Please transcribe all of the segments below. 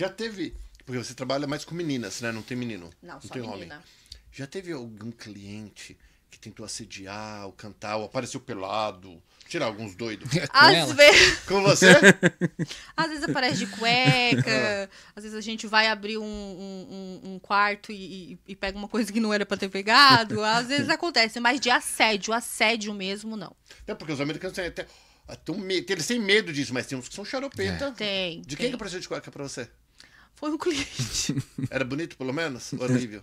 Já teve. Porque você trabalha mais com meninas, né? Não tem menino. Não, não só tem menina. homem. Já teve algum cliente que tentou assediar, ou cantar, ou apareceu pelado? Tirar alguns doidos. É às vezes. Com você? às vezes aparece de cueca, ah. às vezes a gente vai abrir um, um, um quarto e, e, pega uma coisa que não era pra ter pegado. Às vezes acontece, mas de assédio, assédio mesmo, não. É porque os americanos têm até. Ah, eles têm medo disso, mas tem uns que são xaropeta. É. Tem. De quem que apareceu de cueca pra você? Foi um cliente. Era bonito, pelo menos? É horrível.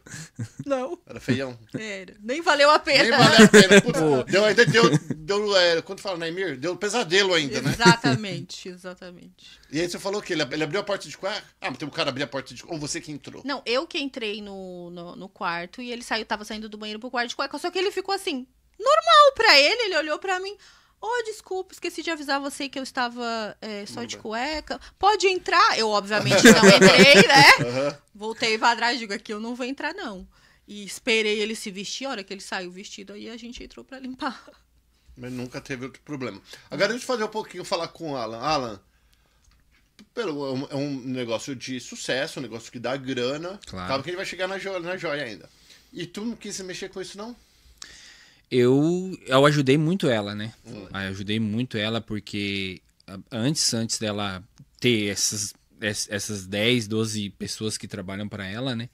Não. Era feião. Era. Nem valeu a pena. Nem valeu a pena. deu, ainda deu, deu é, quando fala Neymir, deu pesadelo ainda, né? Exatamente, exatamente. E aí você falou que ele, ele abriu a porta de quarto? Ah, mas tem um cara abrir a porta de Ou você que entrou? Não, eu que entrei no, no, no, quarto e ele saiu, tava saindo do banheiro pro quarto de cueca. Só que ele ficou assim, normal pra ele, ele olhou pra mim. Ô, oh, desculpa, esqueci de avisar você que eu estava é, só de cueca. Pode entrar? Eu, obviamente, não entrei, né? Voltei para trás, digo aqui, eu não vou entrar, não. E esperei ele se vestir, a hora que ele saiu vestido, aí a gente entrou para limpar. Mas nunca teve outro problema. Agora deixa eu fazer um pouquinho, falar com o Alan. Alan, pelo, é um é negócio de sucesso, um negócio que dá grana. Tá? Claro. Claro que ele vai chegar na joia, na joia ainda. E tu não quis mexer com isso, não? eu, eu ajudei muito ela, né? Ah, eu ajudei muito ela porque antes, antes dela ter essas, essas 10, 12 pessoas que trabalham para ela, né?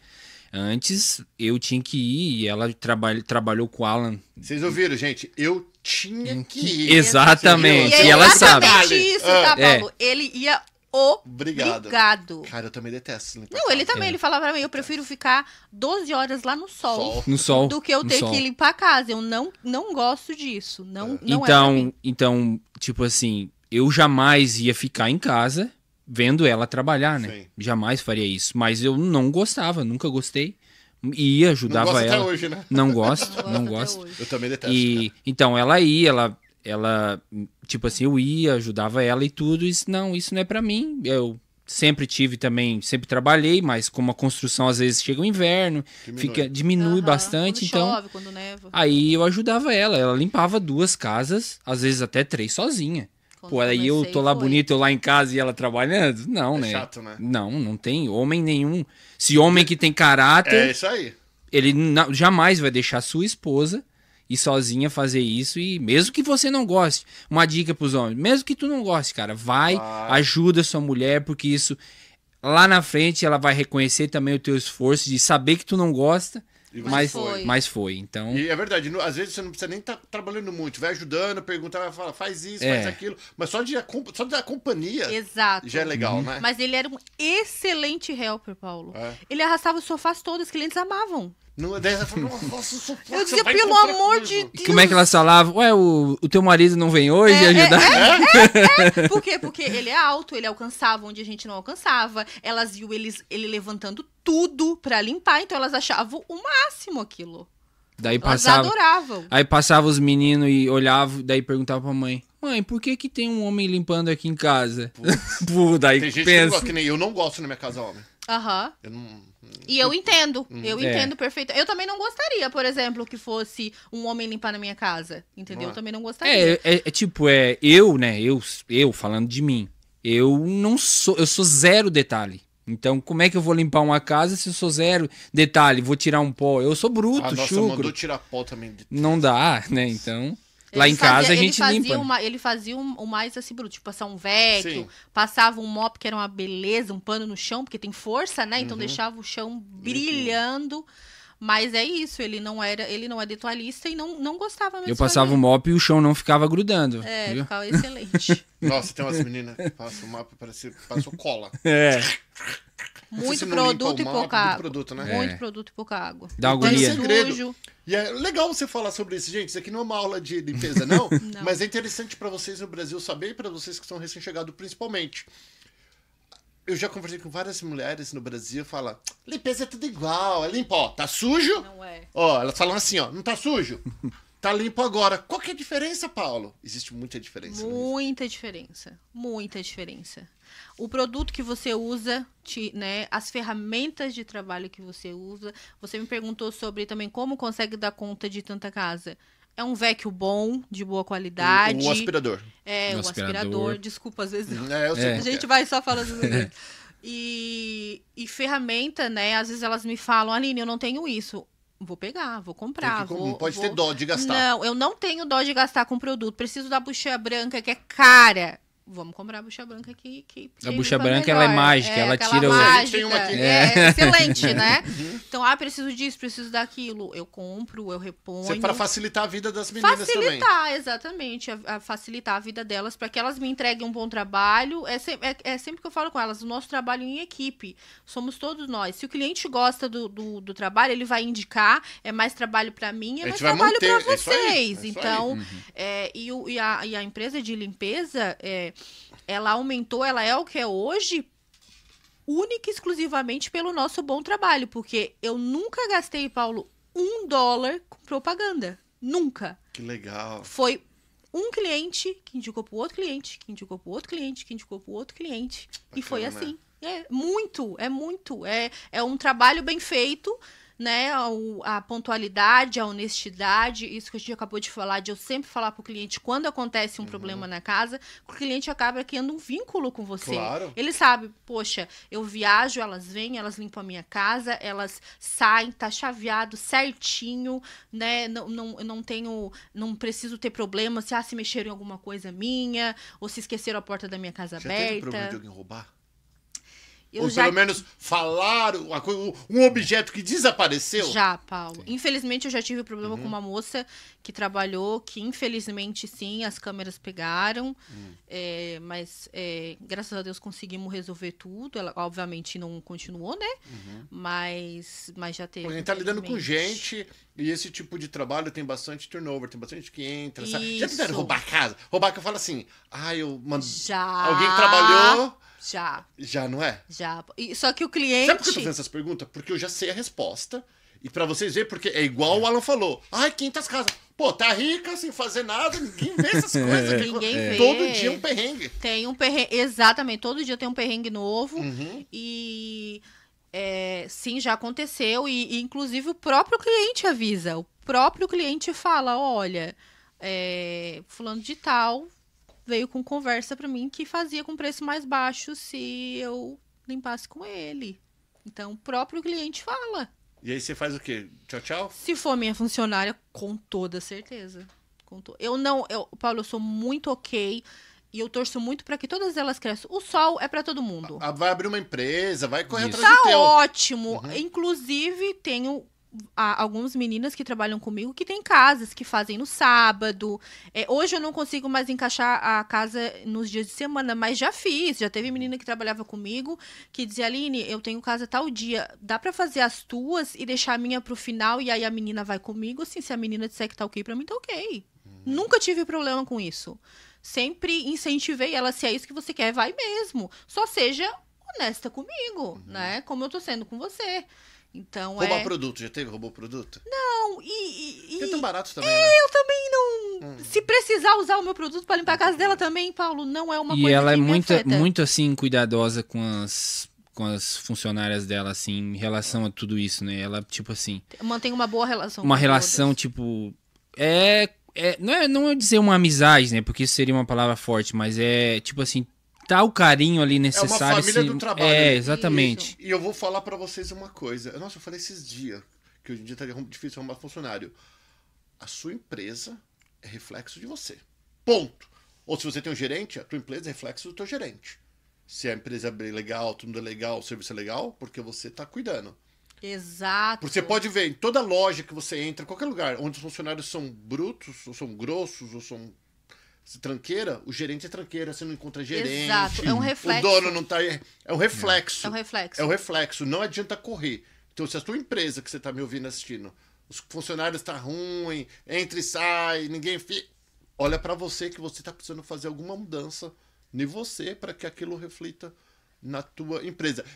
Antes eu tinha que ir e ela traba trabalhou com o Alan. Vocês ouviram, gente? Eu tinha que ir. Exatamente. E, é e ela exatamente sabe. isso, tá, ah. Paulo? É. Ele ia Obrigado. Obrigado. Cara, eu também detesto limpar Não, ele também, é. ele falava pra mim, eu prefiro ficar 12 horas lá no sol. sol. No sol. Do que eu ter sol. que limpar a casa. Eu não, não gosto disso. Não, é. não é então, é então, tipo assim, eu jamais ia ficar em casa vendo ela trabalhar, né? Sim. Jamais faria isso. Mas eu não gostava, nunca gostei. E ajudava não gosto ela. Até hoje, né? Não gosto, não, não gosto. Eu também detesto. E, Então, ela ia, ela ela, tipo assim, eu ia, ajudava ela e tudo, e disse, não, isso não é para mim. Eu sempre tive também, sempre trabalhei, mas como a construção às vezes chega o inverno, diminui, fica, diminui uhum, bastante, quando então. quando neva. Aí eu ajudava ela, ela limpava duas casas, às vezes até três sozinha. Pô, aí eu tô lá foi. bonito, eu lá em casa e ela trabalhando? Não, é né? Chato, né? Não, não tem homem nenhum. Se homem é que tem caráter. É isso aí. Ele não, jamais vai deixar sua esposa e sozinha fazer isso e mesmo que você não goste, uma dica para os homens, mesmo que tu não goste, cara, vai, ajuda sua mulher porque isso lá na frente ela vai reconhecer também o teu esforço de saber que tu não gosta. Mas, mas foi. Mas foi, então. E é verdade, às vezes você não precisa nem estar tá trabalhando muito, vai ajudando, pergunta vai falar, faz isso, é. faz aquilo. Mas só de, só da companhia Exato. já é legal, uhum. né? Mas ele era um excelente helper, Paulo. É. Ele arrastava os sofás todos, os clientes amavam. No, é dessa forma, eu dizia, tá pelo amor de Deus. Como é que ela falava? Ué, o, o teu marido não vem hoje é, é ajudar? É, é, é, Por quê? Porque ele é alto, ele alcançava onde a gente não alcançava. Elas viu eles, ele levantando tudo para limpar, então elas achavam o máximo aquilo. Daí elas passava, adoravam. Aí passava os meninos e olhavam, daí perguntava pra mãe. Mãe, por que que tem um homem limpando aqui em casa? Pô, daí tem gente pensa. que que nem eu não gosto na minha casa homem. Aham. Uh -huh. Eu não e eu entendo, uhum. eu é. entendo perfeito. Eu também não gostaria, por exemplo, que fosse um homem limpar na minha casa, entendeu? Eu também não é, gostaria. É, é, é, tipo, é, eu, né, eu, eu falando de mim, eu não sou, eu sou zero detalhe. Então, como é que eu vou limpar uma casa se eu sou zero? Detalhe, vou tirar um pó. Eu sou bruto, ah, nossa, chucro. mandou tirar pó também. Não dá, né? Então... Lá em fazia, casa a gente fazia limpa. Uma, ele fazia o um, um mais assim, bruto, tipo passar um vecchio, Sim. passava um mop que era uma beleza, um pano no chão, porque tem força, né? Então uhum. deixava o chão brilhando. Mas é isso, ele não era, ele não é detalhista e não, não gostava mesmo. Eu passava o um mop e o chão não ficava grudando. É, viu? ficava excelente. Nossa, tem umas meninas que passam o mop e passam cola. É. Muito é produto e pouca água. Muito produto, né? É. Muito produto e pouca água. Dá então, agonia. Tem segredo. Sujo. E é legal você falar sobre isso, gente. Isso aqui não é uma aula de limpeza, não. não. Mas é interessante para vocês no Brasil saber e para vocês que são recém-chegados, principalmente. Eu já conversei com várias mulheres no Brasil, fala, limpeza é tudo igual, é limpo, ó, tá sujo? Não é. Ó, elas falam assim, ó, não tá sujo? Tá limpo agora. Qual que é a diferença, Paulo? Existe muita diferença. É muita diferença. Muita diferença. O produto que você usa, te, né, as ferramentas de trabalho que você usa. Você me perguntou sobre também como consegue dar conta de tanta casa. É um vecchio bom, de boa qualidade. Um aspirador. É, um aspirador. aspirador. Desculpa, às vezes. É, é. A gente vai só falando. E, e, ferramenta, né? Às vezes elas me falam, Aline, eu não tenho isso vou pegar, vou comprar. Vou, pode vou... ter dó de gastar. Não, eu não tenho dó de gastar com produto. Preciso da bochecha branca, que é cara vamos comprar a bucha branca que. que, que a bucha branca melhor. ela é mágica, é, ela tira o. Mágica, tem uma aqui. É, é excelente, né? Uhum. Então, ah, preciso disso, preciso daquilo. Eu compro, eu reponho. Isso é para facilitar a vida das meninas facilitar, também. Facilitar, exatamente. A, a facilitar a vida delas, para que elas me entreguem um bom trabalho. É, se, é, é, sempre que eu falo com elas, o nosso trabalho em equipe. Somos todos nós. Se o cliente gosta do, do, do trabalho, ele vai indicar. É mais trabalho para mim, é mais trabalho para é vocês. É aí, então, uhum. É, e, e, a, e a empresa de limpeza. É, ela aumentou, ela é o que é hoje, única e exclusivamente pelo nosso bom trabalho, porque eu nunca gastei, Paulo, um dólar com propaganda. Nunca. Que legal. Foi um cliente que indicou para outro cliente, que indicou para outro cliente, que indicou para outro cliente. Bacana, e foi assim. Né? É muito, é muito. É, é um trabalho bem feito né, a pontualidade, a honestidade, isso que a gente acabou de falar, de eu sempre falar para o cliente quando acontece um uhum. problema na casa, o cliente acaba criando um vínculo com você. Claro. Ele sabe, poxa, eu viajo, elas vêm, elas limpam a minha casa, elas saem, tá chaveado certinho, né, não, não, eu não tenho, não preciso ter problema se, ah, se mexeram em alguma coisa minha, ou se esqueceram a porta da minha casa Já aberta. teve problema de alguém roubar? Eu Ou já... pelo menos falar um objeto que desapareceu? Já, Paulo. Sim. Infelizmente, eu já tive problema uhum. com uma moça que trabalhou, que infelizmente, sim, as câmeras pegaram. Uhum. É, mas, é, graças a Deus, conseguimos resolver tudo. Ela, obviamente, não continuou, né? Uhum. Mas, mas já teve. A gente tá lidando com gente e esse tipo de trabalho tem bastante turnover, tem bastante gente que entra. Sabe? Já tentaram roubar a casa? Roubar que eu falo assim, ah, eu... Mand... Já... Alguém trabalhou já. Já, não é? Já. E, só que o cliente. Sabe por que eu tô fazendo essas perguntas? Porque eu já sei a resposta. E para vocês verem, porque é igual o Alan falou. Ai, quintas casas. Pô, tá rica sem fazer nada, ninguém vê essas coisas. ninguém vê. Todo dia um perrengue. Tem um perrengue, exatamente. Todo dia tem um perrengue novo. Uhum. E. É, sim, já aconteceu. E, e, inclusive, o próprio cliente avisa. O próprio cliente fala: olha, é, Fulano de Tal veio com conversa para mim que fazia com preço mais baixo se eu limpasse com ele. Então, o próprio cliente fala. E aí você faz o quê? Tchau, tchau? Se for minha funcionária, com toda certeza. Com Eu não, eu, Paulo, eu sou muito ok. E eu torço muito para que todas elas cresçam. O sol é para todo mundo. A, ah, vai abrir uma empresa, vai correr Isso. atrás tá do teu. Tá ótimo. Uhum. Inclusive, tenho há algumas meninas que trabalham comigo que têm casas que fazem no sábado. É, hoje eu não consigo mais encaixar a casa nos dias de semana, mas já fiz. Já teve menina que trabalhava comigo que dizia, Aline, eu tenho casa tal dia. Dá para fazer as tuas e deixar a minha pro final e aí a menina vai comigo? Assim, se a menina disser que tá ok pra mim, tá ok. Hum. Nunca tive problema com isso. Sempre incentivei ela, se é isso que você quer, vai mesmo. Só seja honesta comigo, uhum. né? Como eu tô sendo com você. Então roubar é... produto, já teve roubou produto? Não, e. e é tão barato também. É, né? eu também não. Hum. Se precisar usar o meu produto para limpar a casa dela também, Paulo, não é uma e coisa. E ela é muito, muito assim, cuidadosa com as com as funcionárias dela, assim, em relação a tudo isso, né? Ela, tipo assim. Mantém uma boa relação. Uma relação, todas. tipo. É. é não, é não é dizer uma amizade, né? Porque isso seria uma palavra forte, mas é, tipo assim, tá o carinho ali necessário. É uma família assim, do trabalho. É, exatamente. E, e eu vou falar para vocês uma coisa. Nossa, eu falei esses dias, que hoje em dia tá difícil arrumar funcionário. A sua empresa é reflexo de você. Ponto. Ou se você tem um gerente, a tua empresa é reflexo do teu gerente. Se a empresa é legal, tudo é legal, o serviço é legal, porque você tá cuidando. Exato. Porque você pode ver em toda loja que você entra, qualquer lugar, onde os funcionários são brutos, ou são grossos, ou são tranqueira, o gerente é tranqueira, você não encontra gerente. Exato, é um reflexo. O dono não tá. É um reflexo. É um reflexo. É um reflexo. Não adianta correr. Então, se a sua empresa que você está me ouvindo assistindo, os funcionários tá ruim, entra e sai, ninguém fica. Olha para você que você está precisando fazer alguma mudança em você para que aquilo reflita na tua empresa.